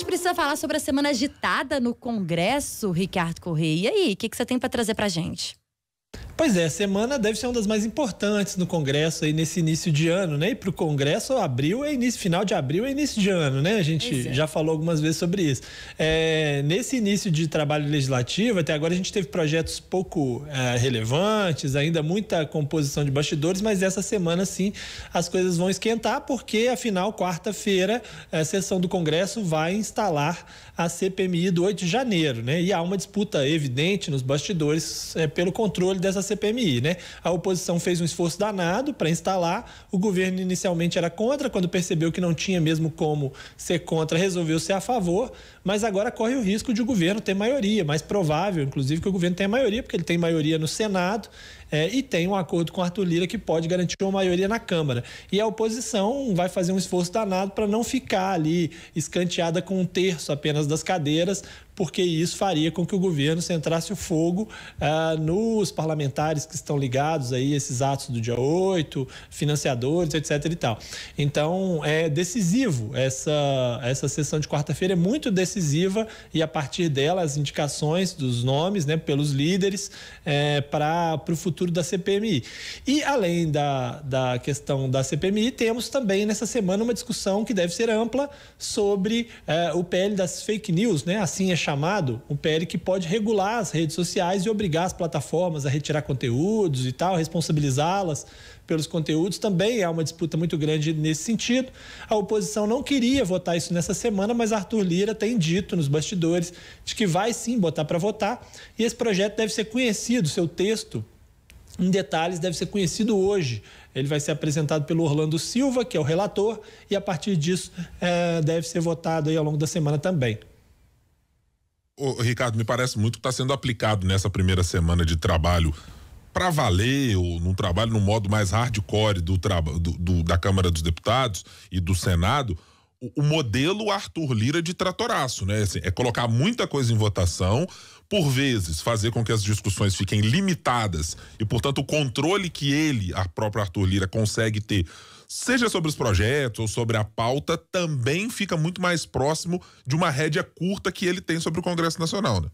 gente precisa falar sobre a semana agitada no Congresso, Ricardo Correia. E aí, o que, que você tem para trazer para gente? Pois é, a semana deve ser uma das mais importantes no Congresso aí nesse início de ano, né? E para o Congresso, abril é início, final de abril é início de ano, né? A gente é. já falou algumas vezes sobre isso. É, nesse início de trabalho legislativo, até agora a gente teve projetos pouco é, relevantes, ainda muita composição de bastidores, mas essa semana sim as coisas vão esquentar, porque afinal, quarta-feira, é, a sessão do Congresso vai instalar a CPMI do 8 de janeiro, né? E há uma disputa evidente nos bastidores é, pelo controle dessa CPMI, né? A oposição fez um esforço danado para instalar, o governo inicialmente era contra, quando percebeu que não tinha mesmo como ser contra, resolveu ser a favor, mas agora corre o risco de o governo ter maioria, mais provável, inclusive, que o governo tenha maioria, porque ele tem maioria no Senado é, e tem um acordo com Arthur Lira que pode garantir uma maioria na Câmara. E a oposição vai fazer um esforço danado para não ficar ali escanteada com um terço apenas das cadeiras, porque isso faria com que o governo centrasse o fogo ah, nos parlamentares que estão ligados aí a esses atos do dia 8, financiadores, etc e tal. Então, é decisivo essa, essa sessão de quarta-feira, é muito decisiva e a partir dela as indicações dos nomes, né, pelos líderes, é, para o futuro futuro da CPMI. E além da, da questão da CPMI, temos também nessa semana uma discussão que deve ser ampla sobre eh, o PL das fake news, né? Assim é chamado, um PL que pode regular as redes sociais e obrigar as plataformas a retirar conteúdos e tal, responsabilizá-las pelos conteúdos. Também há uma disputa muito grande nesse sentido. A oposição não queria votar isso nessa semana, mas Arthur Lira tem dito nos bastidores de que vai sim botar para votar. E esse projeto deve ser conhecido, seu texto em detalhes deve ser conhecido hoje. Ele vai ser apresentado pelo Orlando Silva, que é o relator, e a partir disso é, deve ser votado aí ao longo da semana também. Ô, Ricardo, me parece muito que está sendo aplicado nessa primeira semana de trabalho para valer, ou num trabalho no modo mais hardcore do, do, do, da Câmara dos Deputados e do Senado, o modelo Arthur Lira de tratoraço, né? Assim, é colocar muita coisa em votação, por vezes fazer com que as discussões fiquem limitadas e, portanto, o controle que ele, a própria Arthur Lira, consegue ter, seja sobre os projetos ou sobre a pauta, também fica muito mais próximo de uma rédea curta que ele tem sobre o Congresso Nacional, né?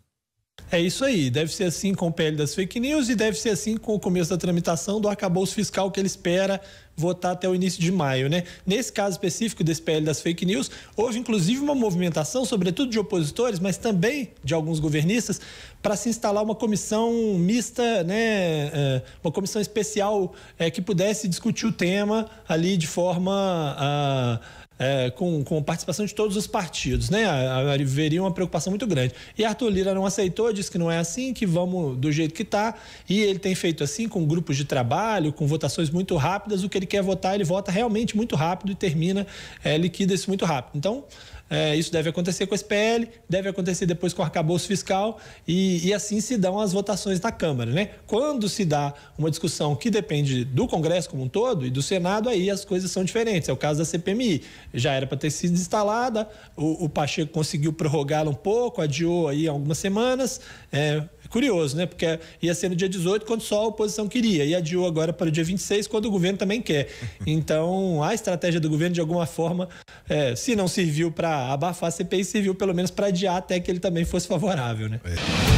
É isso aí, deve ser assim com o PL das fake news e deve ser assim com o começo da tramitação do arcabouço fiscal que ele espera votar até o início de maio, né? Nesse caso específico desse PL das fake news, houve inclusive uma movimentação, sobretudo de opositores, mas também de alguns governistas, para se instalar uma comissão mista, né? É, uma comissão especial é, que pudesse discutir o tema ali de forma ah, é, com, com participação de todos os partidos, né? Haveria uma preocupação muito grande. E Arthur Lira não aceitou, disse que não é assim, que vamos do jeito que está. E ele tem feito assim, com grupos de trabalho, com votações muito rápidas. O que ele quer votar, ele vota realmente muito rápido e termina, é, liquida isso muito rápido. Então, é, isso deve acontecer com o SPL, deve acontecer depois com o arcabouço fiscal e, e assim se dão as votações na Câmara, né? Quando se dá uma discussão que depende do Congresso como um todo e do Senado, aí as coisas são diferentes. É o caso da CPMI. Já era para ter sido instalada, o, o Pacheco conseguiu prorrogá-la um pouco, adiou aí algumas semanas, é, é curioso, né? Porque ia ser no dia 18, quando só a oposição queria, e adiou agora para o dia 26, quando o governo também quer. Então, a estratégia do governo, de alguma forma, é, se não serviu para abafar a CPI, serviu pelo menos para adiar até que ele também fosse favorável, né? É.